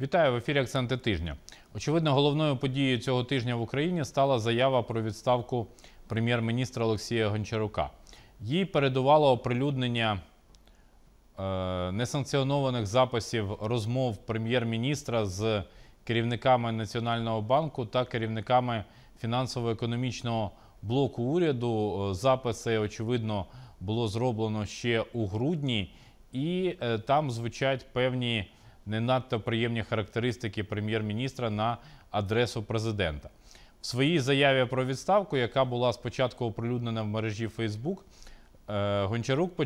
Вітаю в ефірі Акценти тижня. Очевидно, головною подією цього тижня в Україні стала заява про відставку прем'єр-міністра Олексія Гончарука. Їй передувало оприлюднення е, несанкціонованих записів розмов прем'єр-міністра з керівниками Національного банку та керівниками фінансово-економічного блоку уряду. Е, записи, очевидно, було зроблено ще у грудні, і е, там звучать певні не надто приємні характеристики прем'єр-міністра на адресу президента. В своїй заяві про відставку, яка була спочатку оприлюднена в мережі Facebook, е, Гончарук е,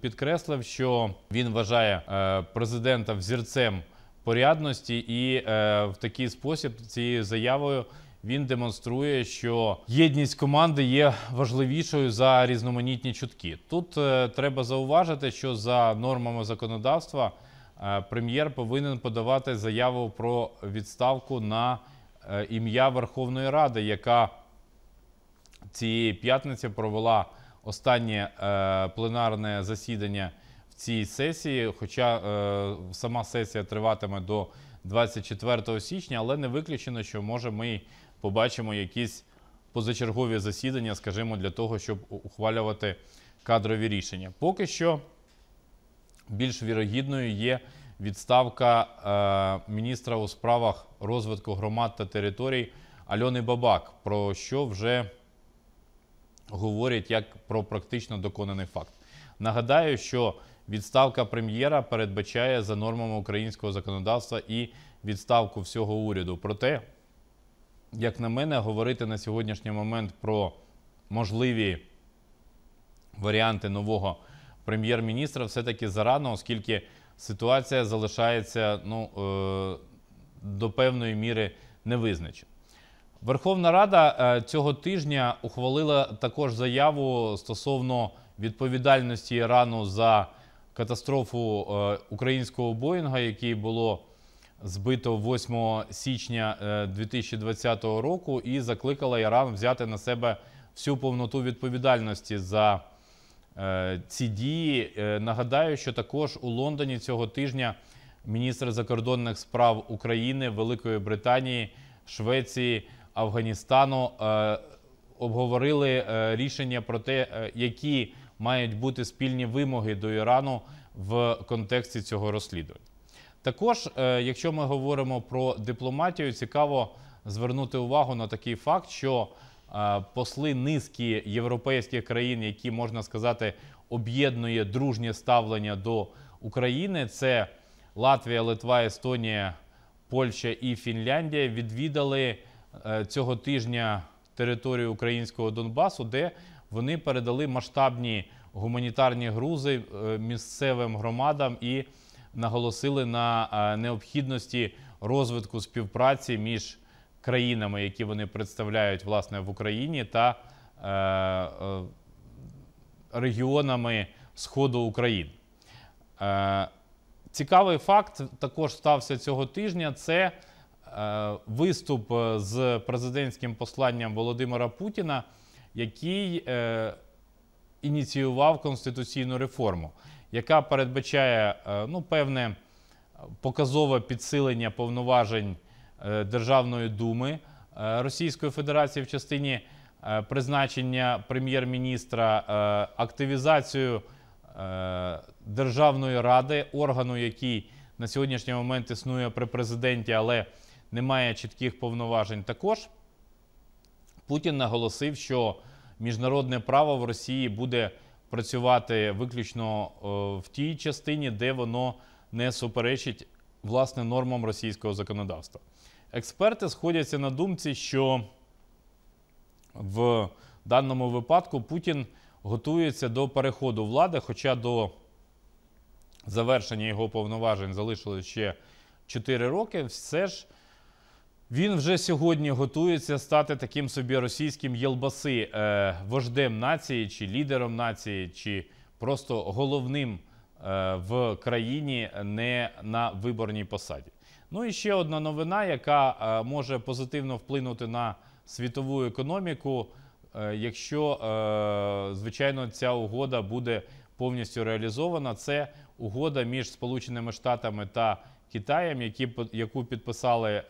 підкреслив, що він вважає е, президента взірцем порядності, і в такий спосіб цією заявою він демонструє, що єдність команди є важливішою за різноманітні чутки. Тут треба зауважити, що за нормами законодавства. Е, прем'єр повинен подавати заяву про відставку на е, ім'я Верховної Ради, яка цієї п'ятниці провела останнє е, пленарне засідання в цій сесії. Хоча сама сесія триватиме до 24 січня, але не виключено, що може ми побачимо якісь позачергові засідання, скажімо, для того, щоб ухвалювати кадрові рішення. Поки що більш вірогідною є відставка е, міністра у справах розвитку громад та територій Альони Бабак, про що вже говорять як про практично доконаний факт. Нагадаю, що відставка прем'єра передбачає за нормами українського законодавства і відставку всього уряду. Проте, як на мене, говорити на сьогоднішній момент про можливі варіанти нового прем'єр-міністра все-таки зарано, оскільки ситуація залишається ну, е, до певної міри невизначена. Верховна Рада е, цього тижня ухвалила також заяву стосовно відповідальності Ірану за катастрофу е, українського Боїнга, який було збито 8 січня 2020 року, і закликала Іран взяти на себе всю повноту відповідальності за Е, ці дії. Е, нагадаю, що також у Лондоні цього тижня міністр закордонних справ України, Великої Британії, Швеції Афганістану е, обговорили рішення про те, які мають бути спільні вимоги до Ірану в контексті цього розслідування. Також, якщо ми говоримо про дипломатію, цікаво звернути увагу на такий факт, що посли низки європейських країн, які можна сказати, об'єднує дружнє ставлення до України. Це Латвія, Литва, Естонія, Польща і Фінляндія відвідали е, цього тижня територію українського Донбасу, де вони передали масштабні гуманітарні грузи е, місцевим громадам і наголосили на е, необхідності розвитку співпраці між країнами, які вони представляють власне в Україні, та е, е, регіонами Сходу України. Е, цікавий факт також стався цього тижня. Це е, виступ е, з президентським посланням Володимира Путіна, який е, ініціював конституційну реформу, яка передбачає е, ну, певне показове підсилення повноважень. Е, державної думи е, Російської Федерації в частині е, призначення прем'єр-міністра активізацію державної ради, органу, який на сьогоднішній момент існує при президенті, але не має чітких повноважень. Також Путін наголосив, що міжнародне право в Росії буде працювати виключно в тій частині, де воно не суперечить власне нормам російського законодавства. Експерти сходяться на думці, що в даному випадку Путін готується до переходу влади, хоча до завершення його повноважень залишилось ще 4 роки, все ж він вже сьогодні готується стати таким собі російським єлбаси, е, вождем нації чи лідером нації, чи просто головним е, в країні не на виборній посаді. Ну і ще одна новина, яка е, може позитивно вплинути на світову економіку, е, якщо, е, звичайно, ця угода буде повністю реалізована. Це угода між Сполученими Штатами та Китаєм, яку підписали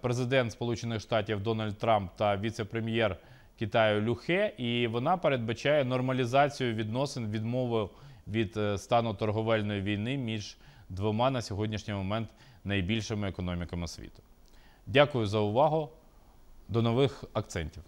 президент Сполучених Штатів Дональд Трамп та віце-прем'єр Китаю Люхе, і вона передбачає нормалізацію відносин відмови від стану торговельної війни між двома на сьогоднішній момент найбільшими економіками світу. Дякую за увагу. До нових акцентів.